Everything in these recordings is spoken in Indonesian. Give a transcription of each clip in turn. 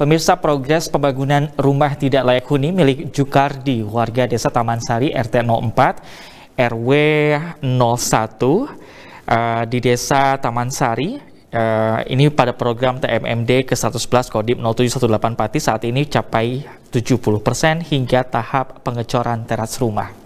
Pemirsa progres pembangunan rumah tidak layak huni milik Jukardi, warga desa Taman Sari RT 04 RW 01 uh, di desa Taman Sari. Uh, ini pada program TMMD ke-111 Kodim 0718 Pati saat ini capai 70% hingga tahap pengecoran teras rumah.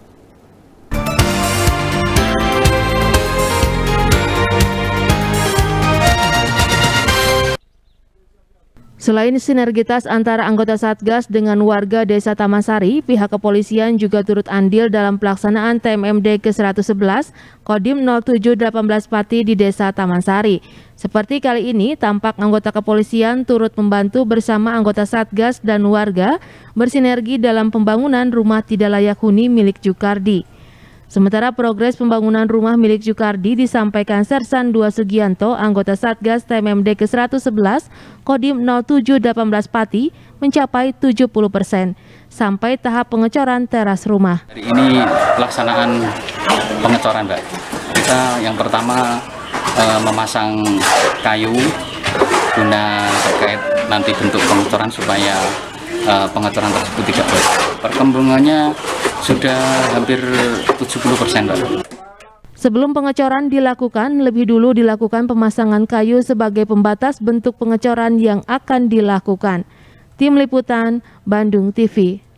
Selain sinergitas antara anggota Satgas dengan warga Desa Tamasari, pihak kepolisian juga turut andil dalam pelaksanaan TMMD ke-111 Kodim 0718 Pati di Desa Tamasari. Seperti kali ini, tampak anggota kepolisian turut membantu bersama anggota Satgas dan warga bersinergi dalam pembangunan rumah tidak layak huni milik Jukardi. Sementara progres pembangunan rumah milik Jukardi disampaikan Sersan 2 Sugianto, anggota Satgas TMMD ke-111, Kodim 0718 Pati, mencapai 70 persen, sampai tahap pengecoran teras rumah. Hari ini pelaksanaan pengecoran, Mbak. Kita yang pertama eh, memasang kayu guna terkait nanti bentuk pengecoran supaya eh, pengecoran tersebut tidak bocor. Perkembangannya sudah hampir 70 persen Sebelum pengecoran dilakukan, lebih dulu dilakukan pemasangan kayu sebagai pembatas bentuk pengecoran yang akan dilakukan. Tim Liputan, Bandung TV.